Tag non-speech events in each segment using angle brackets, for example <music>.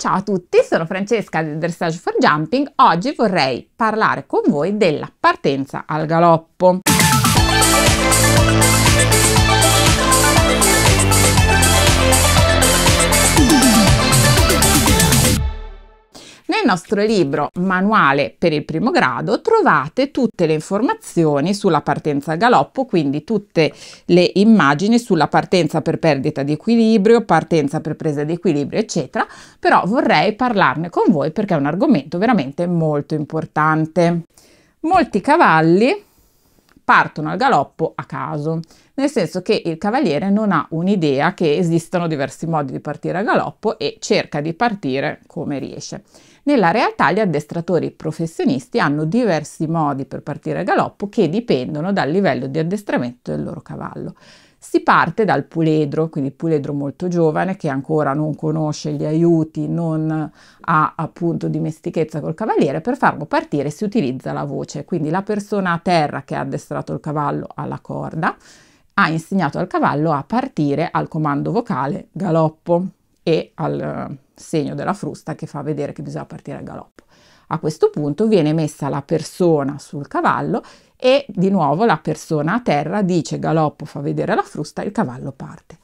Ciao a tutti, sono Francesca del Dressage for Jumping. Oggi vorrei parlare con voi della partenza al galoppo. Nel nostro libro Manuale per il primo grado trovate tutte le informazioni sulla partenza al galoppo, quindi tutte le immagini sulla partenza per perdita di equilibrio, partenza per presa di equilibrio, eccetera, però vorrei parlarne con voi perché è un argomento veramente molto importante. Molti cavalli partono al galoppo a caso, nel senso che il cavaliere non ha un'idea che esistano diversi modi di partire a galoppo e cerca di partire come riesce. Nella realtà gli addestratori professionisti hanno diversi modi per partire a galoppo che dipendono dal livello di addestramento del loro cavallo. Si parte dal puledro, quindi puledro molto giovane che ancora non conosce gli aiuti, non ha appunto dimestichezza col cavaliere, per farlo partire si utilizza la voce, quindi la persona a terra che ha addestrato il cavallo alla corda ha insegnato al cavallo a partire al comando vocale galoppo e al segno della frusta che fa vedere che bisogna partire al galoppo. A questo punto viene messa la persona sul cavallo e di nuovo la persona a terra dice galoppo, fa vedere la frusta, il cavallo parte.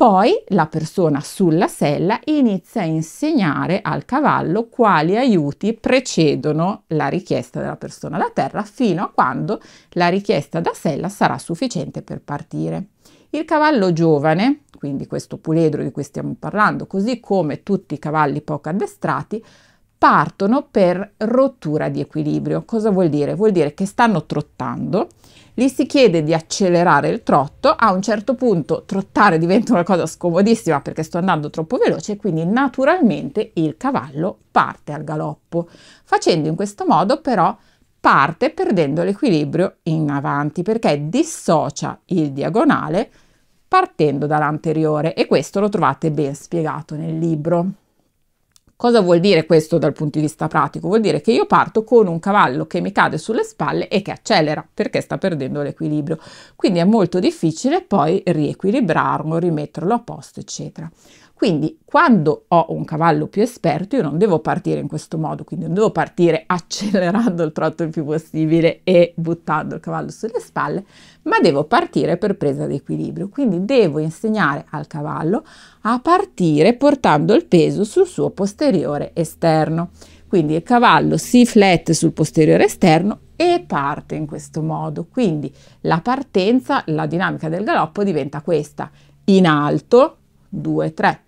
Poi la persona sulla sella inizia a insegnare al cavallo quali aiuti precedono la richiesta della persona da terra fino a quando la richiesta da sella sarà sufficiente per partire. Il cavallo giovane, quindi questo puledro di cui stiamo parlando, così come tutti i cavalli poco addestrati, partono per rottura di equilibrio. Cosa vuol dire? Vuol dire che stanno trottando, gli si chiede di accelerare il trotto, a un certo punto trottare diventa una cosa scomodissima perché sto andando troppo veloce, quindi naturalmente il cavallo parte al galoppo. Facendo in questo modo però parte perdendo l'equilibrio in avanti perché dissocia il diagonale partendo dall'anteriore e questo lo trovate ben spiegato nel libro. Cosa vuol dire questo dal punto di vista pratico? Vuol dire che io parto con un cavallo che mi cade sulle spalle e che accelera perché sta perdendo l'equilibrio. Quindi è molto difficile poi riequilibrarlo, rimetterlo a posto, eccetera. Quindi quando ho un cavallo più esperto io non devo partire in questo modo, quindi non devo partire <laughs> accelerando il trotto il più possibile e buttando il cavallo sulle spalle, ma devo partire per presa di equilibrio. Quindi devo insegnare al cavallo a partire portando il peso sul suo posteriore esterno. Quindi il cavallo si flette sul posteriore esterno e parte in questo modo. Quindi la partenza, la dinamica del galoppo diventa questa. In alto, 2, 3,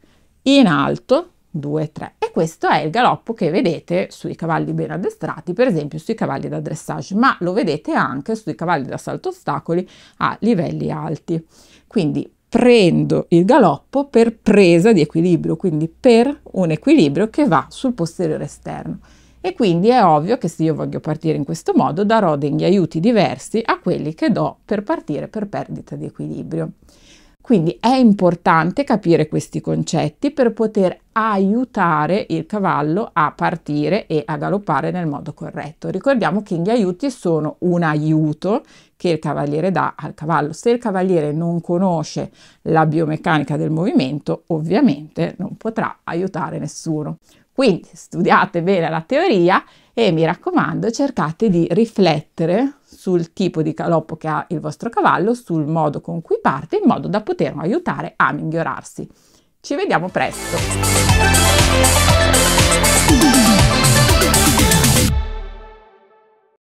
in alto, 2, 3. E questo è il galoppo che vedete sui cavalli ben addestrati, per esempio sui cavalli da dressage, ma lo vedete anche sui cavalli da salto ostacoli a livelli alti. Quindi prendo il galoppo per presa di equilibrio, quindi per un equilibrio che va sul posteriore esterno. E quindi è ovvio che se io voglio partire in questo modo darò degli aiuti diversi a quelli che do per partire per perdita di equilibrio. Quindi è importante capire questi concetti per poter aiutare il cavallo a partire e a galoppare nel modo corretto. Ricordiamo che gli aiuti sono un aiuto che il cavaliere dà al cavallo. Se il cavaliere non conosce la biomeccanica del movimento, ovviamente non potrà aiutare nessuno. Quindi studiate bene la teoria e mi raccomando cercate di riflettere sul tipo di galoppo che ha il vostro cavallo, sul modo con cui parte, in modo da poterlo aiutare a migliorarsi. Ci vediamo presto!